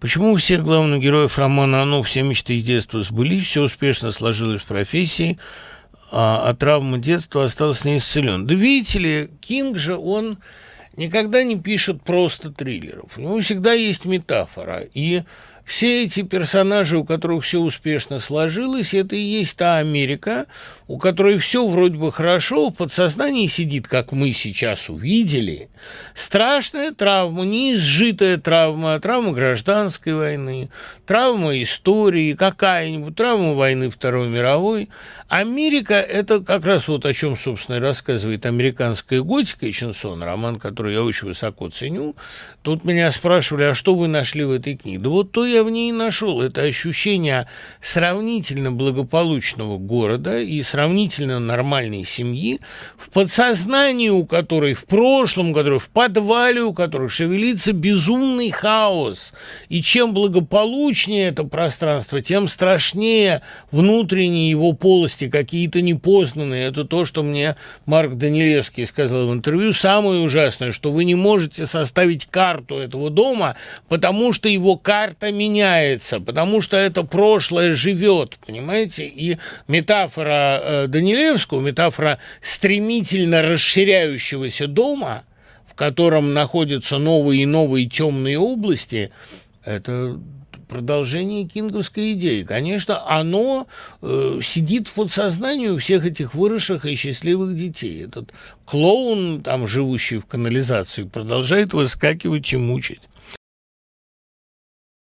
Почему у всех главных героев романа «Оно» все мечты из детства сбылись, все успешно сложилось в профессии, а, а травма детства осталась неисцелен? Да видите ли, Кинг же, он никогда не пишет просто триллеров. У него всегда есть метафора. И все эти персонажи, у которых все успешно сложилось, это и есть та Америка, у которой все вроде бы хорошо, в подсознании сидит, как мы сейчас увидели, страшная травма, неизжитая травма, травма гражданской войны, травма истории, какая-нибудь травма войны Второй мировой. Америка – это как раз вот о чем, собственно, и рассказывает американская готика Чинсон, роман, который я очень высоко ценю. Тут меня спрашивали, а что вы нашли в этой книге? Да вот то я я в ней нашел? Это ощущение сравнительно благополучного города и сравнительно нормальной семьи, в подсознании у которой, в прошлом, которой, в подвале у которой шевелится безумный хаос. И чем благополучнее это пространство, тем страшнее внутренние его полости, какие-то непознанные. Это то, что мне Марк Данилевский сказал в интервью. Самое ужасное, что вы не можете составить карту этого дома, потому что его картами меняется, потому что это прошлое живет, понимаете? И метафора э, Данилевского, метафора стремительно расширяющегося дома, в котором находятся новые и новые темные области, это продолжение кинговской идеи. Конечно, оно э, сидит в подсознании у всех этих выросших и счастливых детей. Этот клоун, там, живущий в канализации, продолжает выскакивать и мучить.